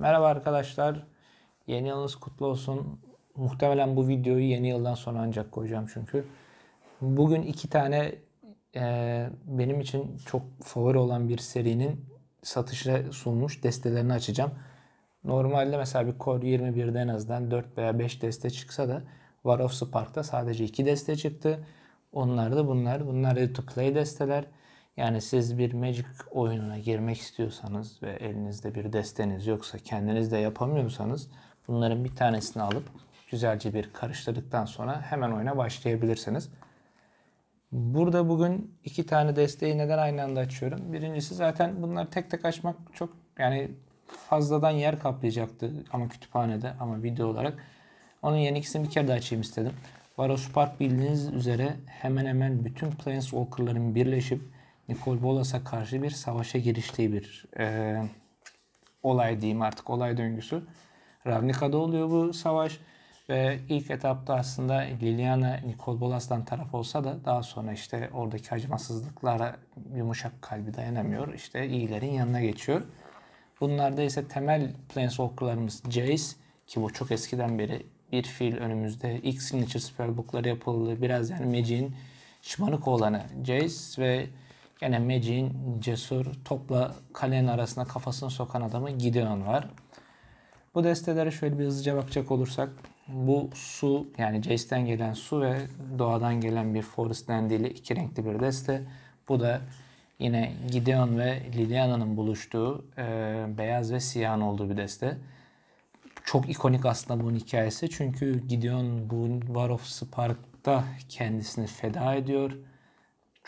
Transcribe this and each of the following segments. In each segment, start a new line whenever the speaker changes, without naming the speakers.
Merhaba arkadaşlar. Yeni yılınız kutlu olsun. Muhtemelen bu videoyu yeni yıldan sonra ancak koyacağım çünkü. Bugün iki tane e, benim için çok favori olan bir serinin satışa sunmuş destelerini açacağım. Normalde mesela bir Core 21'de en azından 4 veya 5 deste çıksa da War of Spark'ta sadece 2 deste çıktı. Onlar da bunlar. Bunlar ready to play desteler. Yani siz bir Magic oyununa girmek istiyorsanız ve elinizde bir desteniz yoksa kendiniz de yapamıyorsanız bunların bir tanesini alıp güzelce bir karıştırdıktan sonra hemen oyuna başlayabilirsiniz. Burada bugün iki tane desteği neden aynı anda açıyorum? Birincisi zaten bunları tek tek açmak çok yani fazladan yer kaplayacaktı ama kütüphanede ama video olarak. Onun yerine ikisini bir kere daha açayım istedim. Varos Park bildiğiniz üzere hemen hemen bütün Planeswalker'ların birleşip Nikol Bolas'a karşı bir savaşa giriştiği bir e, olay diyeyim artık olay döngüsü. Ravnica'da oluyor bu savaş ve ilk etapta aslında Liliana Nikol Bolas'tan taraf olsa da daha sonra işte oradaki acımasızlıklara yumuşak kalbi dayanamıyor. İşte iyilerin yanına geçiyor. Bunlarda ise temel Planeswalker'larımız Jace ki bu çok eskiden beri bir fiil önümüzde ilk signature spellbook'ları yapıldı. Biraz yani Magic'in şımarık olanı Jace ve Gene Magic'in cesur topla kalenin arasına kafasını sokan adamı Gideon var. Bu destelere şöyle bir hızlıca bakacak olursak bu su yani Jace'den gelen su ve doğadan gelen bir Forest Dendili iki renkli bir deste. Bu da yine Gideon ve Liliana'nın buluştuğu e, beyaz ve siyahın olduğu bir deste. Çok ikonik aslında bunun hikayesi çünkü Gideon bu War of Spark'ta kendisini feda ediyor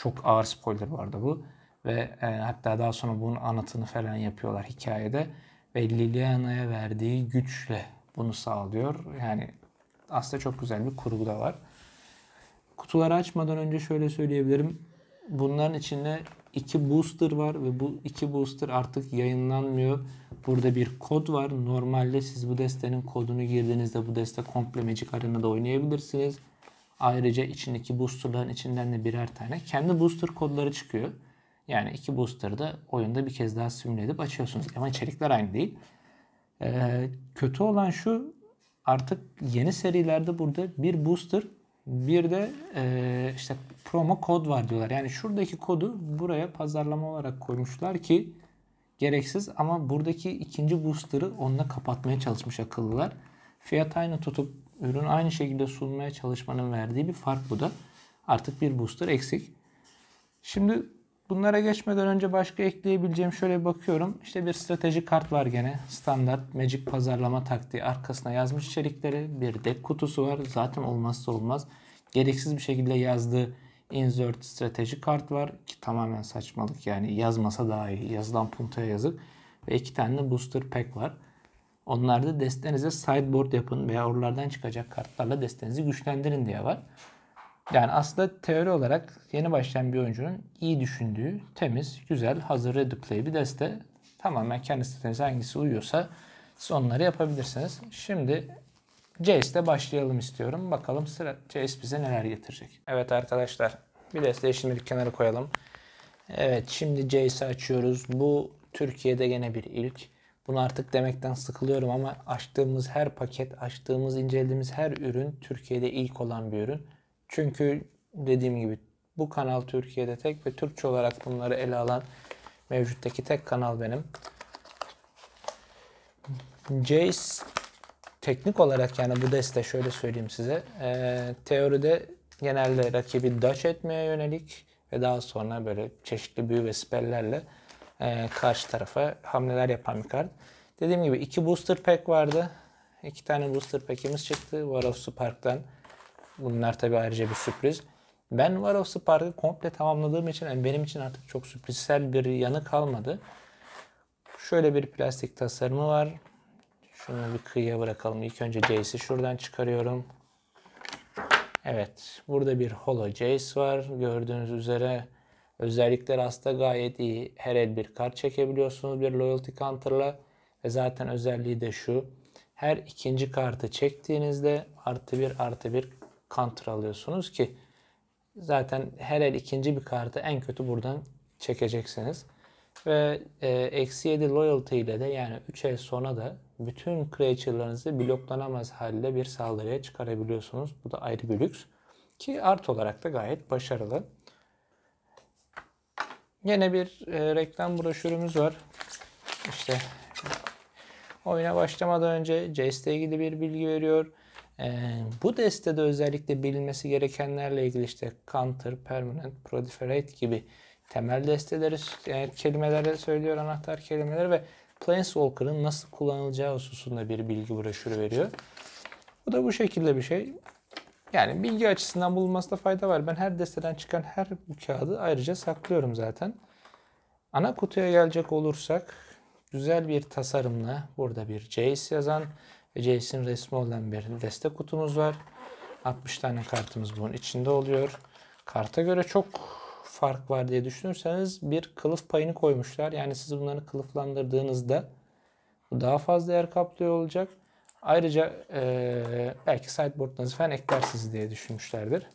çok ağır spoiler vardı bu. Ve e, hatta daha sonra bunun anıtını falan yapıyorlar hikayede. Ve Liliana'ya verdiği güçle bunu sağlıyor. Yani aslında çok güzel bir kurgu da var. Kutuları açmadan önce şöyle söyleyebilirim. Bunların içinde iki booster var ve bu iki booster artık yayınlanmıyor. Burada bir kod var. Normalde siz bu destenin kodunu girdiğinizde bu deste komple Magic Arena'da oynayabilirsiniz. Ayrıca içindeki boosterların içinden de birer tane kendi booster kodları çıkıyor. Yani iki booster'ı da oyunda bir kez daha simüle edip açıyorsunuz. Ama içerikler aynı değil. Ee, kötü olan şu artık yeni serilerde burada bir booster bir de e, işte promo kod var diyorlar. Yani şuradaki kodu buraya pazarlama olarak koymuşlar ki gereksiz ama buradaki ikinci booster'ı onunla kapatmaya çalışmış akıllılar. Fiyat aynı tutup ürün aynı şekilde sunmaya çalışmanın verdiği bir fark bu da. Artık bir booster eksik. Şimdi bunlara geçmeden önce başka ekleyebileceğim şöyle bir bakıyorum. İşte bir strateji kart var gene. Standart Magic pazarlama taktiği arkasına yazmış içerikleri. Bir deck kutusu var. Zaten olmazsa olmaz. Gereksiz bir şekilde yazdığı insert strateji kart var ki tamamen saçmalık yani yazmasa daha iyi. Yazılan puntaya yazık. Ve iki tane de booster pack var. Onlarda destenize sideboard yapın veya oralardan çıkacak kartlarla destenizi güçlendirin diye var. Yani aslında teori olarak yeni başlayan bir oyuncunun iyi düşündüğü, temiz, güzel, hazır ready play bir deste. Tamamen kendi sitenize hangisi uyuyorsa siz onları yapabilirsiniz. Şimdi CS'de başlayalım istiyorum. Bakalım sıra CS bize neler getirecek. Evet arkadaşlar bir deste eşitmelik kenara koyalım. Evet şimdi CS'i açıyoruz. Bu Türkiye'de gene bir ilk. Bunu artık demekten sıkılıyorum ama açtığımız her paket, açtığımız, incelediğimiz her ürün Türkiye'de ilk olan bir ürün. Çünkü dediğim gibi bu kanal Türkiye'de tek ve Türkçe olarak bunları ele alan mevcuttaki tek kanal benim. Jace teknik olarak yani bu deste şöyle söyleyeyim size. E, teoride genelde rakibi daç etmeye yönelik ve daha sonra böyle çeşitli büyü ve spellerle e, karşı tarafa hamleler yapan bir kart. Dediğim gibi iki booster pack vardı. İki tane booster pack'imiz çıktı War of Spark'tan. Bunlar tabi ayrıca bir sürpriz. Ben War of Spark'ı komple tamamladığım için yani benim için artık çok sürprizsel bir yanı kalmadı. Şöyle bir plastik tasarımı var. Şunu bir kıyıya bırakalım. İlk önce Jace'i şuradan çıkarıyorum. Evet. Burada bir Holo Jace var. Gördüğünüz üzere Özellikler hasta gayet iyi. Her el bir kart çekebiliyorsunuz bir Loyalty Counter'la. Ve zaten özelliği de şu. Her ikinci kartı çektiğinizde artı bir artı bir counter alıyorsunuz ki zaten her el ikinci bir kartı en kötü buradan çekeceksiniz. Ve e, eksi 7 loyalty ile de yani 3 el sona da bütün creature'larınızı bloklanamaz halde bir saldırıya çıkarabiliyorsunuz. Bu da ayrı bir lüks. Ki art olarak da gayet başarılı. Yine bir e, reklam broşürümüz var. İşte oyuna başlamadan önce CS'le ilgili bir bilgi veriyor. E, bu destede özellikle bilinmesi gerekenlerle ilgili işte counter, permanent, proliferate gibi temel desteleri, yani e, kelimeleri söylüyor, anahtar kelimeleri ve Planeswalker'ın nasıl kullanılacağı hususunda bir bilgi broşürü veriyor. Bu da bu şekilde bir şey. Yani bilgi açısından bulunmasında fayda var. Ben her desteden çıkan her bu kağıdı ayrıca saklıyorum zaten. Ana kutuya gelecek olursak güzel bir tasarımla burada bir Jace yazan ve Jace'in resmi olan bir deste kutumuz var. 60 tane kartımız bunun içinde oluyor. Karta göre çok fark var diye düşünürseniz bir kılıf payını koymuşlar. Yani siz bunları kılıflandırdığınızda daha fazla yer kaplıyor olacak. Ayrıca e, belki sideboardlarınızı falan eklersiniz diye düşünmüşlerdir.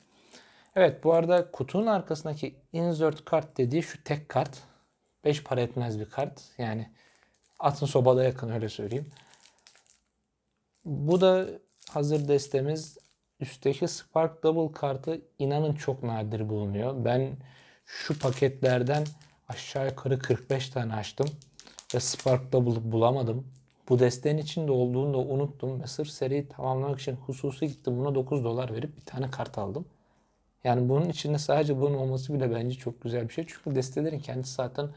Evet bu arada kutunun arkasındaki insert kart dediği şu tek kart. 5 para etmez bir kart. Yani atın sobada yakın öyle söyleyeyim. Bu da hazır destemiz. Üstteki Spark Double kartı inanın çok nadir bulunuyor. Ben şu paketlerden aşağı yukarı 45 tane açtım. Ve Spark Double bulamadım. Bu desteğin içinde olduğunu da unuttum ve sırf seriyi tamamlamak için hususi gittim buna 9 dolar verip bir tane kart aldım. Yani bunun içinde sadece bunun olması bile bence çok güzel bir şey. Çünkü destelerin kendisi zaten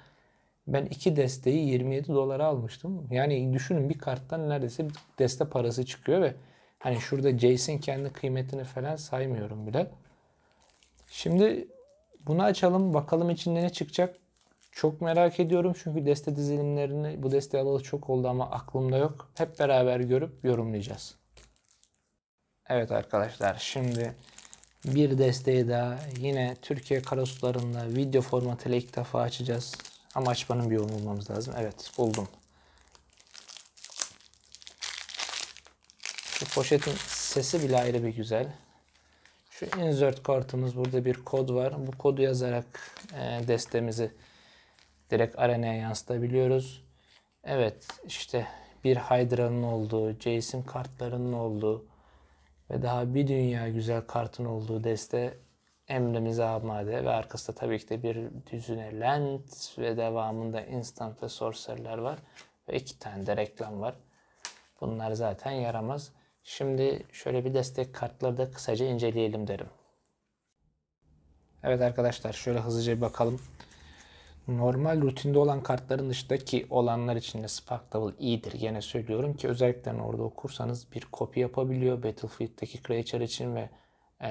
ben iki desteği 27 dolara almıştım. Yani düşünün bir karttan neredeyse bir deste parası çıkıyor ve hani şurada Jason kendi kıymetini falan saymıyorum bile. Şimdi bunu açalım bakalım içinde ne çıkacak. Çok merak ediyorum çünkü deste dizilimlerini bu deste alalı çok oldu ama aklımda yok. Hep beraber görüp yorumlayacağız. Evet arkadaşlar şimdi bir desteği daha yine Türkiye karasularında video formatıyla ilk defa açacağız. Ama açmanın bir yolunu bulmamız lazım. Evet buldum. Şu poşetin sesi bile ayrı bir güzel. Şu insert kartımız burada bir kod var. Bu kodu yazarak e, destemizi direkt arenaya yansıtabiliyoruz. Evet işte bir Hydra'nın olduğu, Jason kartlarının olduğu ve daha bir dünya güzel kartın olduğu deste emrimize amade ve arkasında tabii ki de bir düzüne lent ve devamında instant ve sorcererlar var ve iki tane de reklam var. Bunlar zaten yaramaz. Şimdi şöyle bir destek kartları da kısaca inceleyelim derim. Evet arkadaşlar şöyle hızlıca bir bakalım normal rutinde olan kartların dışındaki olanlar için de Sparktable iyidir. Yine söylüyorum ki özellikle orada okursanız bir kopya yapabiliyor. Battlefield'deki Creature için ve e,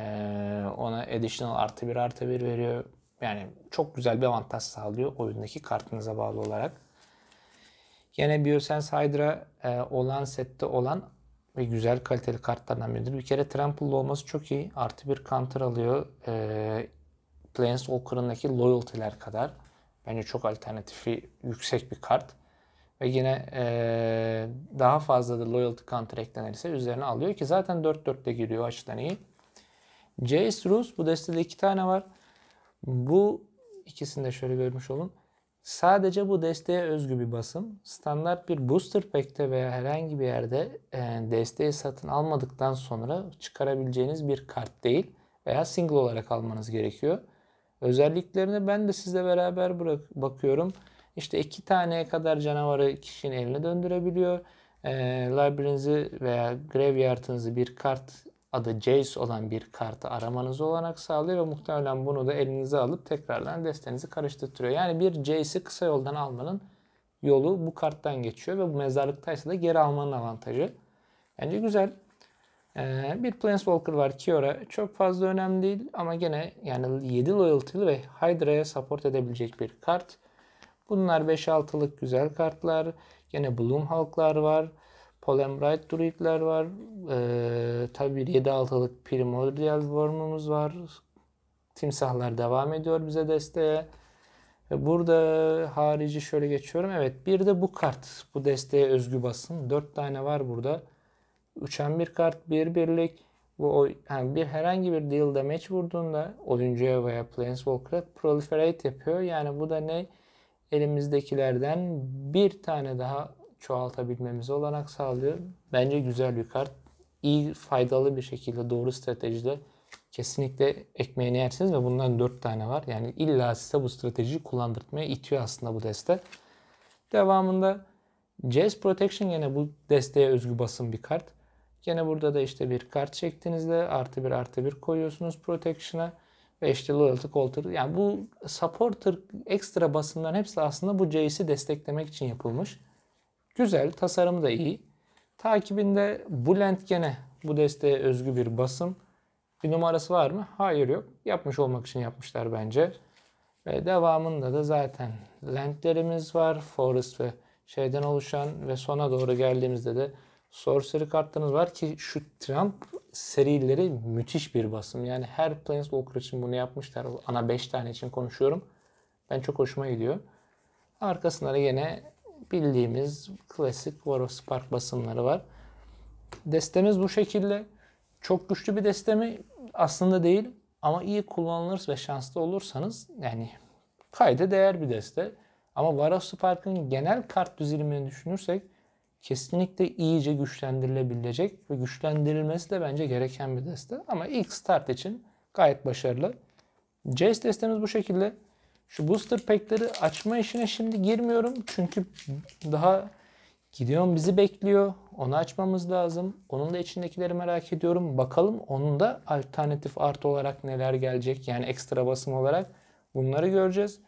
ona additional artı bir artı bir veriyor. Yani çok güzel bir avantaj sağlıyor oyundaki kartınıza bağlı olarak. Yine Biosense Hydra e, olan sette olan ve güzel kaliteli kartlardan biridir. Bir kere Trample'lı olması çok iyi. Artı bir counter alıyor. E, Planeswalker'ındaki loyalty'ler kadar. Bence çok alternatifi yüksek bir kart. Ve yine ee, daha fazla da loyalty counter eklenirse üzerine alıyor ki zaten 4-4'te giriyor açıdan iyi. Jace Rus bu destede iki tane var. Bu ikisini de şöyle görmüş olun. Sadece bu desteğe özgü bir basım. Standart bir booster pack'te veya herhangi bir yerde e, desteği satın almadıktan sonra çıkarabileceğiniz bir kart değil veya single olarak almanız gerekiyor. Özelliklerini ben de sizle beraber bırak bakıyorum. İşte iki taneye kadar canavarı kişinin eline döndürebiliyor. E, ee, library'nizi veya graveyard'ınızı bir kart adı Jace olan bir kartı aramanızı olanak sağlıyor ve muhtemelen bunu da elinize alıp tekrardan destenizi karıştırıyor. Yani bir Jace'i kısa yoldan almanın yolu bu karttan geçiyor ve bu mezarlıktaysa da geri almanın avantajı. Bence güzel. Ee, bir Planeswalker var Kiora. Çok fazla önemli değil ama gene yani 7 loyalty'li ve Hydra'ya support edebilecek bir kart. Bunlar 5-6'lık güzel kartlar. Gene Bloomhawk'lar var. Polemrite Druid'ler var. Ee, tabii 7-6'lık Primordial Worm'umuz var. Timsahlar devam ediyor bize desteğe. Burada harici şöyle geçiyorum. Evet bir de bu kart. Bu desteğe özgü basın. 4 tane var burada. Uçan bir kart bir birlik bu yani bir herhangi bir deal damage vurduğunda oyuncuya veya Planeswalker'a proliferate yapıyor. Yani bu da ne? Elimizdekilerden bir tane daha çoğaltabilmemize olanak sağlıyor. Bence güzel bir kart. İyi, faydalı bir şekilde doğru stratejide kesinlikle ekmeğini yersiniz ve bundan 4 tane var. Yani illa size bu stratejiyi kullandırtmaya itiyor aslında bu deste. Devamında Jazz Protection yine bu desteğe özgü basın bir kart. Yine burada da işte bir kart çektiğinizde artı bir artı bir koyuyorsunuz protection'a. Ve işte loyalty counter. Yani bu supporter ekstra basımların hepsi aslında bu JS'i desteklemek için yapılmış. Güzel. tasarım da iyi. Takibinde Blend gene bu desteğe özgü bir basım. Bir numarası var mı? Hayır yok. Yapmış olmak için yapmışlar bence. Ve devamında da zaten lentlerimiz var. Forest ve şeyden oluşan ve sona doğru geldiğimizde de Sorcery kartlarınız var ki şu Trump serileri müthiş bir basım. Yani her Planeswalker için bunu yapmışlar. Ana 5 tane için konuşuyorum. Ben çok hoşuma gidiyor. Arkasında da yine bildiğimiz klasik War of Spark basımları var. Destemiz bu şekilde. Çok güçlü bir destemi aslında değil ama iyi kullanılır ve şanslı olursanız yani kayda değer bir deste. Ama War of Spark'ın genel kart düzenini düşünürsek kesinlikle iyice güçlendirilebilecek ve güçlendirilmesi de bence gereken bir deste. Ama ilk start için gayet başarılı. Jace destemiz bu şekilde. Şu booster pack'leri açma işine şimdi girmiyorum. Çünkü daha Gideon bizi bekliyor. Onu açmamız lazım. Onun da içindekileri merak ediyorum. Bakalım onun da alternatif art olarak neler gelecek. Yani ekstra basım olarak bunları göreceğiz.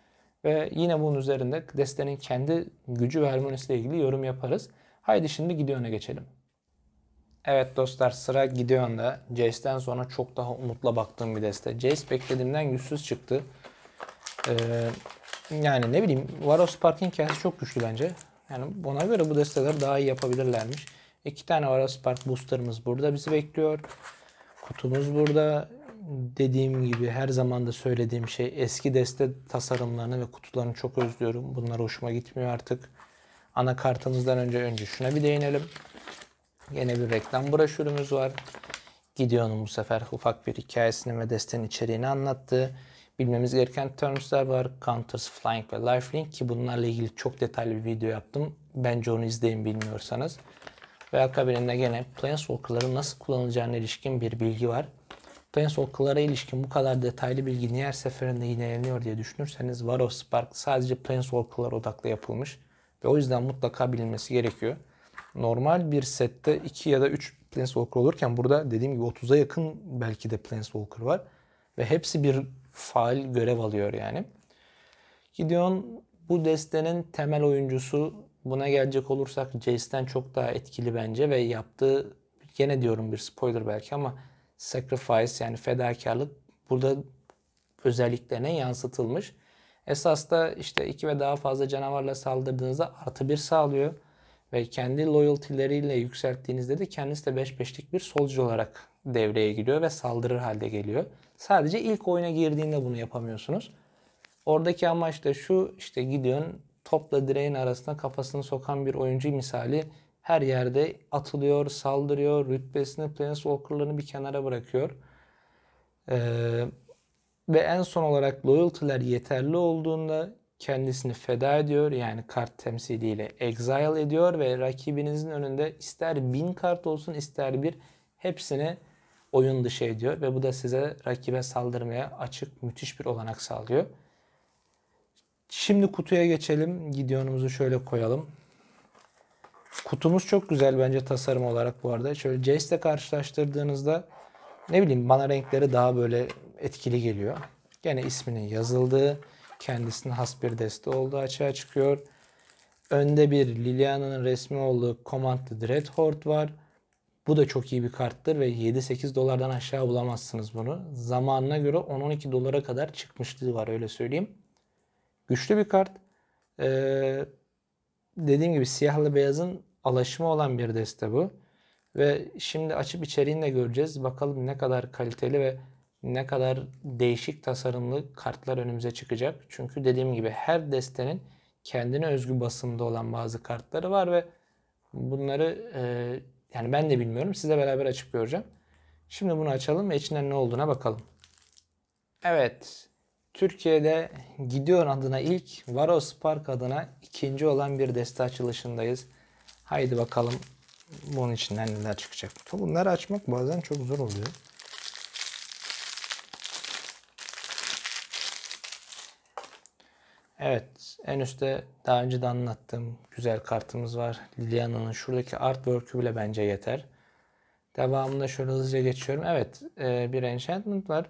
Ve yine bunun üzerinde destenin kendi gücü ve harmonisiyle ilgili yorum yaparız. Haydi şimdi Gideon'a geçelim. Evet dostlar sıra Gideon'da. Jace'den sonra çok daha umutla baktığım bir deste. Jace beklediğimden güçsüz çıktı. Ee, yani ne bileyim Varos Park'ın hikayesi çok güçlü bence. Yani buna göre bu desteler daha iyi yapabilirlermiş. İki tane Varos Park boosterımız burada bizi bekliyor. Kutumuz burada. Dediğim gibi her zaman da söylediğim şey eski deste tasarımlarını ve kutularını çok özlüyorum. Bunlar hoşuma gitmiyor artık. Anakartımızdan önce önce şuna bir değinelim. Yine bir reklam broşürümüz var. Gideon'un bu sefer ufak bir hikayesini ve destenin içeriğini anlattı. Bilmemiz gereken termsler var. Counters, Flying ve Lifelink ki bunlarla ilgili çok detaylı bir video yaptım. Bence onu izleyin bilmiyorsanız. Ve akabinde gene Planeswalker'ların nasıl kullanılacağına ilişkin bir bilgi var. Planeswalker'lara ilişkin bu kadar detaylı bilgi diğer seferinde yineleniyor diye düşünürseniz varo Spark sadece Planeswalker'lar odaklı yapılmış. Ve o yüzden mutlaka bilinmesi gerekiyor. Normal bir sette 2 ya da 3 Planeswalker olurken burada dediğim gibi 30'a yakın belki de Planeswalker var. Ve hepsi bir faal görev alıyor yani. Gideon bu destenin temel oyuncusu buna gelecek olursak Jace'den çok daha etkili bence ve yaptığı gene diyorum bir spoiler belki ama sacrifice yani fedakarlık burada özelliklerine yansıtılmış. Esas da işte iki ve daha fazla canavarla saldırdığınızda artı bir sağlıyor. Ve kendi loyaltyleriyle yükselttiğinizde de kendisi de 5-5'lik bir solcu olarak devreye giriyor ve saldırır halde geliyor. Sadece ilk oyuna girdiğinde bunu yapamıyorsunuz. Oradaki amaç da şu işte gidiyorsun topla direğin arasına kafasını sokan bir oyuncu misali her yerde atılıyor, saldırıyor, rütbesini, planeswalker'larını bir kenara bırakıyor. Ee, ve en son olarak loyalty'ler yeterli olduğunda kendisini feda ediyor. Yani kart temsiliyle exile ediyor ve rakibinizin önünde ister bin kart olsun ister bir hepsini oyun dışı ediyor. Ve bu da size rakibe saldırmaya açık müthiş bir olanak sağlıyor. Şimdi kutuya geçelim. Gideonumuzu şöyle koyalım. Kutumuz çok güzel bence tasarım olarak bu arada. Şöyle Jace'le karşılaştırdığınızda ne bileyim bana renkleri daha böyle etkili geliyor. Gene isminin yazıldığı, kendisine has bir deste olduğu açığa çıkıyor. Önde bir Liliana'nın resmi olduğu Command Dreadhorde var. Bu da çok iyi bir karttır ve 7-8 dolardan aşağı bulamazsınız bunu. Zamanına göre 10-12 dolara kadar çıkmışlığı var öyle söyleyeyim. Güçlü bir kart. Ee, dediğim gibi siyahla beyazın alaşımı olan bir deste bu. Ve şimdi açıp içeriğini de göreceğiz. Bakalım ne kadar kaliteli ve ne kadar değişik tasarımlı kartlar önümüze çıkacak. Çünkü dediğim gibi her destenin kendine özgü basımda olan bazı kartları var ve bunları e, yani ben de bilmiyorum. Size beraber açıp göreceğim. Şimdi bunu açalım ve içinden ne olduğuna bakalım. Evet. Türkiye'de Gidiyor adına ilk, Varos Park adına ikinci olan bir deste açılışındayız. Haydi bakalım bunun içinden neler çıkacak. Bunları açmak bazen çok zor oluyor. Evet en üstte daha önce de anlattığım güzel kartımız var. Liliana'nın şuradaki artwork'ü bile bence yeter. Devamında şöyle hızlıca geçiyorum. Evet e, bir enchantment var.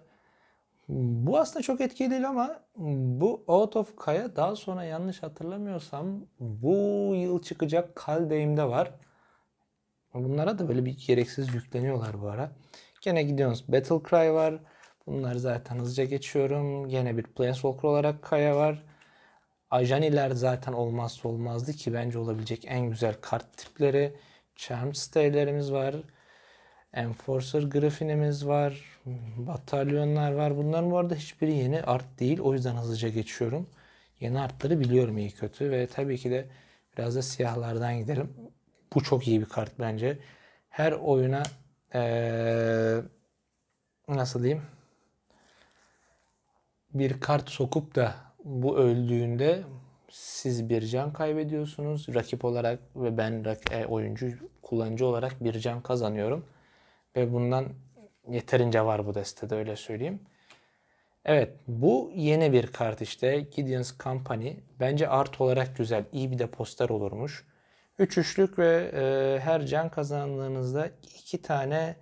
Bu aslında çok etkili değil ama bu Out of Kaya daha sonra yanlış hatırlamıyorsam bu yıl çıkacak Kaldeim'de var. Bunlara da böyle bir gereksiz yükleniyorlar bu ara. Gene gidiyoruz. Battle Cry var. Bunlar zaten hızlıca geçiyorum. Gene bir Planeswalker olarak Kaya var. Ajaniler zaten olmazsa olmazdı ki bence olabilecek en güzel kart tipleri. Charm Stay'lerimiz var. Enforcer Griffin'imiz var. Batalyonlar var. Bunların bu arada hiçbiri yeni art değil. O yüzden hızlıca geçiyorum. Yeni artları biliyorum iyi kötü ve tabii ki de biraz da siyahlardan giderim. Bu çok iyi bir kart bence. Her oyuna ee, nasıl diyeyim bir kart sokup da bu öldüğünde siz bir can kaybediyorsunuz. Rakip olarak ve ben e, oyuncu kullanıcı olarak bir can kazanıyorum. Ve bundan yeterince var bu destede öyle söyleyeyim. Evet bu yeni bir kart işte Gideon's Company. Bence art olarak güzel iyi bir de poster olurmuş. Üç üçlük ve e, her can kazandığınızda iki tane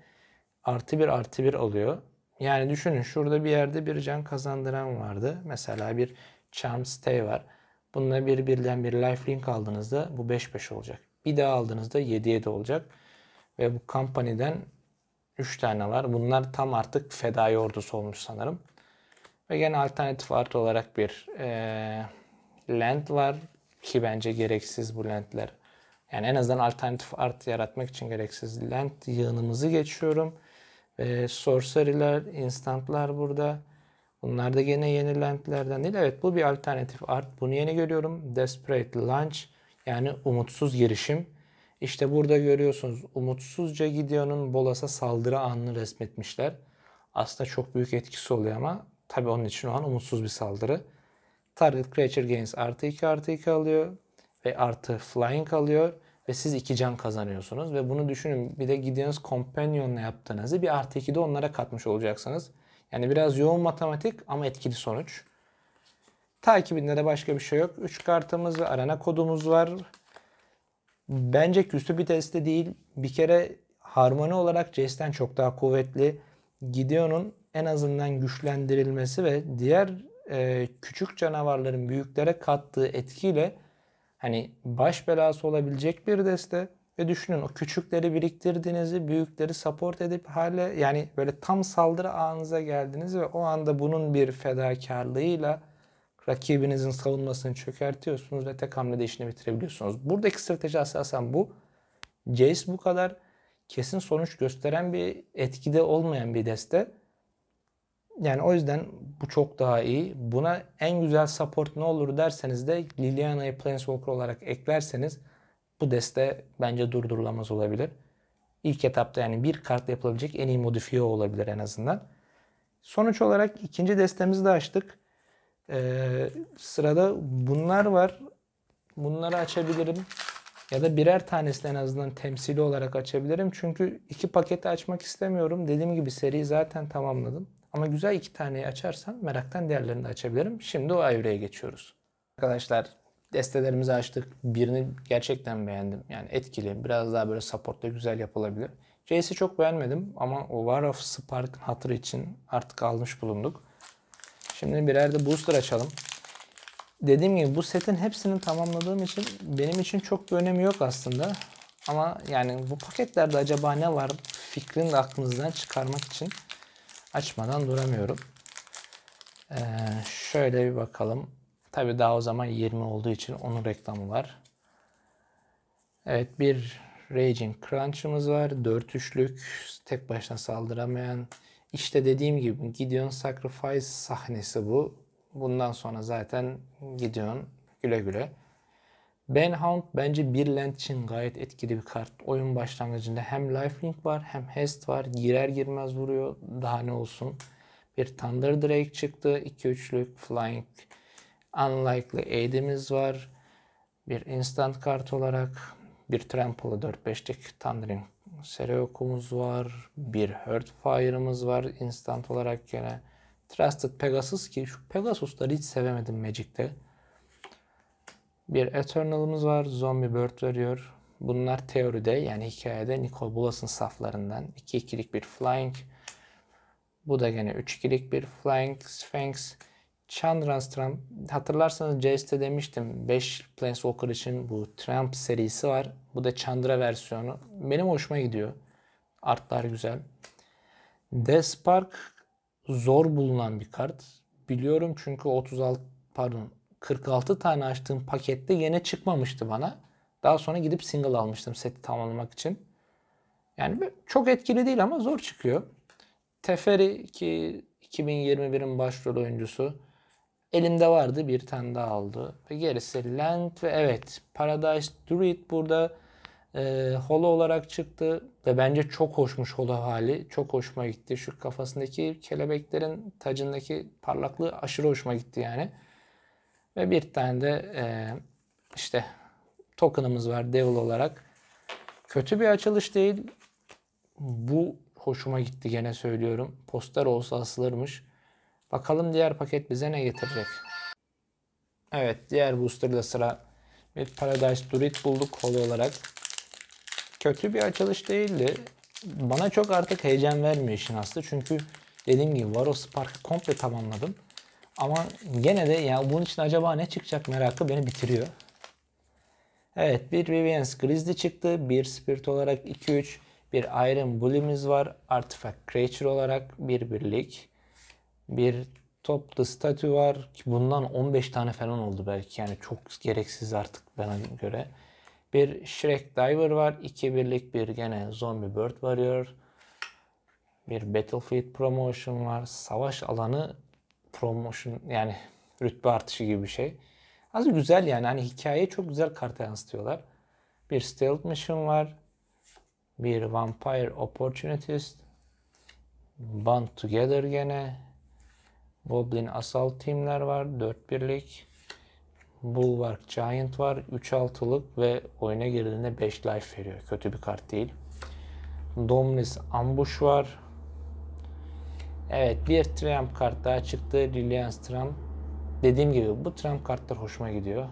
artı bir artı bir alıyor. Yani düşünün şurada bir yerde bir can kazandıran vardı. Mesela bir Charm Stay var. Bununla birbirinden bir lifelink aldığınızda bu 5-5 olacak. Bir daha aldığınızda 7-7 olacak. Ve bu kampaniden 3 tane var. Bunlar tam artık fedai ordusu olmuş sanırım. Ve gene alternatif artı olarak bir e, land var. Ki bence gereksiz bu landler. Yani en azından alternatif artı yaratmak için gereksiz land yığınımızı geçiyorum. E, ee, sorcery'ler, instantlar burada. Bunlar da gene yenilentilerden değil. Evet bu bir alternatif art. Bunu yeni görüyorum. Desperate launch yani umutsuz girişim. İşte burada görüyorsunuz umutsuzca Gideon'un Bolas'a saldırı anını resmetmişler. Aslında çok büyük etkisi oluyor ama tabii onun için o an umutsuz bir saldırı. Target Creature Gains artı 2 artı 2 alıyor ve artı Flying alıyor ve siz iki can kazanıyorsunuz ve bunu düşünün bir de gidiyorsunuz Companion'la yaptığınızı bir artı iki de onlara katmış olacaksınız. Yani biraz yoğun matematik ama etkili sonuç. Takibinde de başka bir şey yok. 3 kartımız ve arana kodumuz var. Bence küstü bir testi değil. Bir kere harmoni olarak Jace'den çok daha kuvvetli. Gideon'un en azından güçlendirilmesi ve diğer e, küçük canavarların büyüklere kattığı etkiyle Hani baş belası olabilecek bir deste ve düşünün o küçükleri biriktirdiğinizi, büyükleri support edip hale yani böyle tam saldırı anınıza geldiniz ve o anda bunun bir fedakarlığıyla rakibinizin savunmasını çökertiyorsunuz ve tek hamlede işini bitirebiliyorsunuz. Buradaki strateji asasen bu. Jace bu kadar kesin sonuç gösteren bir etkide olmayan bir deste. Yani o yüzden bu çok daha iyi. Buna en güzel support ne olur derseniz de Liliana'yı Planeswalker olarak eklerseniz bu deste bence durdurulamaz olabilir. İlk etapta yani bir kartla yapılabilecek en iyi modifiye olabilir en azından. Sonuç olarak ikinci destemizi de açtık. Ee, sırada bunlar var. Bunları açabilirim. Ya da birer tanesini en azından temsili olarak açabilirim. Çünkü iki paketi açmak istemiyorum. Dediğim gibi seriyi zaten tamamladım. Ama güzel iki taneyi açarsan meraktan diğerlerini de açabilirim. Şimdi o evreye geçiyoruz. Arkadaşlar destelerimizi açtık. Birini gerçekten beğendim. Yani etkili. Biraz daha böyle support'ta güzel yapılabilir. Jace'i çok beğenmedim ama o War of Spark'ın hatır için artık almış bulunduk. Şimdi birer de booster açalım. Dediğim gibi bu setin hepsini tamamladığım için benim için çok bir önemi yok aslında. Ama yani bu paketlerde acaba ne var fikrini de aklınızdan çıkarmak için açmadan duramıyorum. Ee, şöyle bir bakalım. Tabi daha o zaman 20 olduğu için onun reklamı var. Evet bir Raging Crunch'ımız var. Dört üçlük tek başına saldıramayan. İşte dediğim gibi Gideon Sacrifice sahnesi bu. Bundan sonra zaten Gideon güle güle. Ben Hound bence bir land için gayet etkili bir kart. Oyun başlangıcında hem lifelink var hem haste var. Girer girmez vuruyor. Daha ne olsun. Bir Thunder Drake çıktı. 2-3'lük flying unlikely aid'imiz var. Bir instant kart olarak bir Trample 4-5'lik Thundering Sereokumuz var. Bir Hurtfire'ımız var instant olarak gene. Trusted Pegasus ki şu Pegasus'ları hiç sevemedim Magic'te. Bir Eternal'ımız var. Zombie Bird veriyor. Bunlar teoride yani hikayede Nicole Bulas'ın saflarından 2-2'lik bir flying. Bu da gene 3-2'lik bir flying Sphinx. Chandra's Trump. Hatırlarsanız CS'te demiştim 5 Planeswalker için bu Trump serisi var. Bu da Chandra versiyonu. Benim hoşuma gidiyor. Artlar güzel. Despark zor bulunan bir kart. Biliyorum çünkü 36 pardon 46 tane açtığım pakette yine çıkmamıştı bana. Daha sonra gidip single almıştım seti tamamlamak için. Yani çok etkili değil ama zor çıkıyor. Teferi ki 2021'in başrol oyuncusu. Elimde vardı bir tane daha aldı. Ve gerisi Land ve evet Paradise Druid burada e, holo olarak çıktı. Ve bence çok hoşmuş holo hali. Çok hoşuma gitti. Şu kafasındaki kelebeklerin tacındaki parlaklığı aşırı hoşuma gitti yani. Ve bir tane de e, işte token'ımız var devil olarak. Kötü bir açılış değil. Bu hoşuma gitti gene söylüyorum. Poster olsa asılırmış. Bakalım diğer paket bize ne getirecek. Evet diğer booster'da sıra bir Paradise Druid bulduk kolu olarak. Kötü bir açılış değildi. Bana çok artık heyecan vermiyor işin aslı. Çünkü dediğim gibi Varo Spark'ı komple tamamladım. Ama gene de ya bunun için acaba ne çıkacak merakı beni bitiriyor. Evet bir Vivian's Grizzly çıktı. Bir Spirit olarak 2-3. Bir Iron Bully'miz var. Artifact Creature olarak bir birlik. Bir Toplu statü var ki bundan 15 tane falan oldu belki yani çok gereksiz artık bana göre. Bir Shrek Diver var. 2 birlik bir gene Zombie Bird varıyor. Bir Battlefield Promotion var. Savaş alanı promotion yani rütbe artışı gibi bir şey. Aslında güzel yani hani hikayeyi çok güzel karta yansıtıyorlar. Bir stealth mission var. Bir vampire opportunist. Band together gene. Goblin assault teamler var. 4 birlik. Bulwark Giant var. 3 altılık ve oyuna girdiğinde 5 life veriyor. Kötü bir kart değil. Domnis Ambush var. Evet bir Trump kart daha çıktı. Lilian Trump. Dediğim gibi bu Trump kartlar hoşuma gidiyor.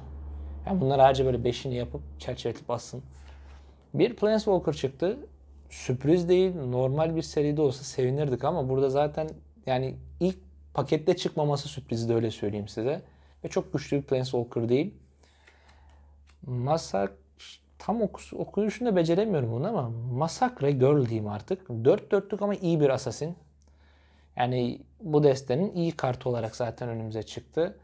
Yani bunları ayrıca böyle beşini yapıp çerçeveleyip basın. Bir Planeswalker çıktı. Sürpriz değil. Normal bir seride olsa sevinirdik ama burada zaten yani ilk pakette çıkmaması sürprizi de öyle söyleyeyim size. Ve çok güçlü bir Planeswalker değil. Masak tam okuyuşunu da beceremiyorum bunu ama Masakre Girl diyeyim artık. 4 dörtlük ama iyi bir assassin. Yani bu destenin iyi kartı olarak zaten önümüze çıktı.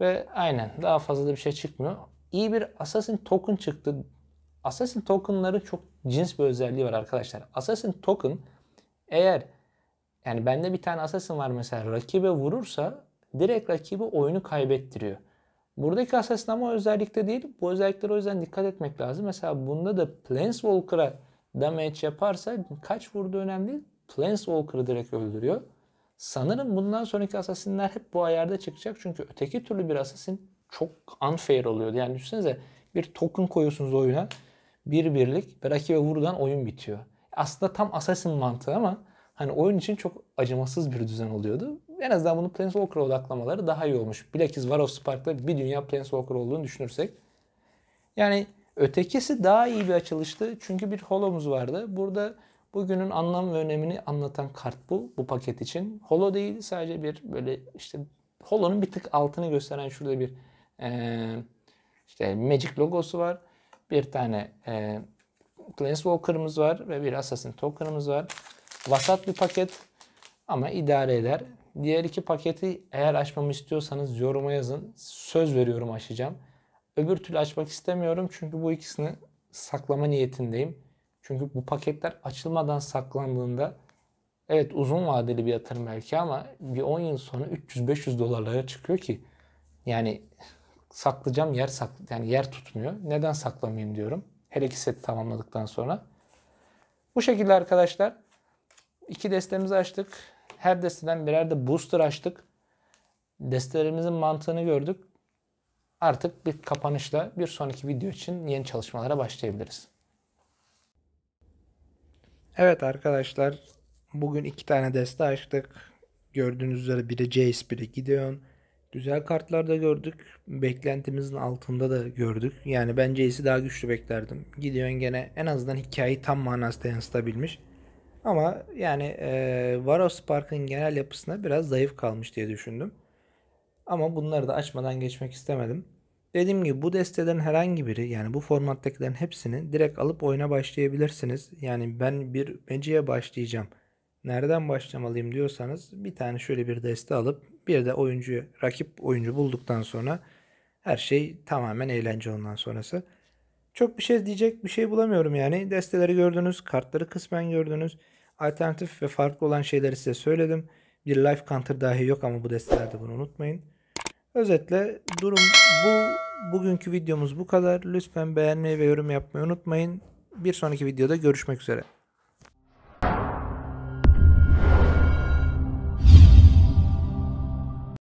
Ve aynen daha fazla da bir şey çıkmıyor. İyi bir Assassin Token çıktı. Assassin Token'ların çok cins bir özelliği var arkadaşlar. Assassin Token eğer yani bende bir tane Assassin var mesela rakibe vurursa direkt rakibi oyunu kaybettiriyor. Buradaki Assassin ama özellikle değil. Bu özelliklere o yüzden dikkat etmek lazım. Mesela bunda da Planeswalker'a damage yaparsa kaç vurdu önemli değil. Planeswalker'ı direkt öldürüyor. Sanırım bundan sonraki Assassin'ler hep bu ayarda çıkacak. Çünkü öteki türlü bir Assassin çok unfair oluyordu. Yani düşünsenize bir token koyuyorsunuz oyuna. Bir birlik ve rakibe vurudan oyun bitiyor. Aslında tam Assassin mantığı ama hani oyun için çok acımasız bir düzen oluyordu. En azından bunu Planeswalker'a odaklamaları daha iyi olmuş. Bilakis War of Spark'ta bir dünya Planeswalker olduğunu düşünürsek. Yani ötekisi daha iyi bir açılıştı. Çünkü bir holomuz vardı. Burada Bugünün anlam ve önemini anlatan kart bu. Bu paket için. Holo değil sadece bir böyle işte Holo'nun bir tık altını gösteren şurada bir e, işte Magic logosu var. Bir tane e, Planeswalker'ımız var ve bir Assassin Token'ımız var. Vasat bir paket ama idare eder. Diğer iki paketi eğer açmamı istiyorsanız yoruma yazın. Söz veriyorum açacağım. Öbür türlü açmak istemiyorum çünkü bu ikisini saklama niyetindeyim. Çünkü bu paketler açılmadan saklandığında evet uzun vadeli bir yatırım belki ama bir 10 yıl sonra 300-500 dolarlara çıkıyor ki yani saklayacağım yer sak yani yer tutmuyor. Neden saklamayayım diyorum. Hele ki seti tamamladıktan sonra. Bu şekilde arkadaşlar iki destemizi açtık. Her desteden birer de booster açtık. Destelerimizin mantığını gördük. Artık bir kapanışla bir sonraki video için yeni çalışmalara başlayabiliriz. Evet arkadaşlar bugün iki tane deste açtık. Gördüğünüz üzere biri Jace biri Gideon. Güzel kartlarda gördük. Beklentimizin altında da gördük. Yani ben Jace'i daha güçlü beklerdim. Gideon gene en azından hikayeyi tam manasında yansıtabilmiş. Ama yani e, Varos Park'ın genel yapısına biraz zayıf kalmış diye düşündüm. Ama bunları da açmadan geçmek istemedim. Dediğim gibi bu desteden herhangi biri yani bu formattakilerin hepsini direkt alıp oyuna başlayabilirsiniz. Yani ben bir Magic'e başlayacağım. Nereden başlamalıyım diyorsanız bir tane şöyle bir deste alıp bir de oyuncu rakip oyuncu bulduktan sonra her şey tamamen eğlence ondan sonrası. Çok bir şey diyecek bir şey bulamıyorum yani. Desteleri gördünüz, kartları kısmen gördünüz. Alternatif ve farklı olan şeyleri size söyledim. Bir life counter dahi yok ama bu destelerde bunu unutmayın. Özetle durum bu. Bugünkü videomuz bu kadar. Lütfen beğenmeyi ve yorum yapmayı unutmayın. Bir sonraki videoda görüşmek üzere.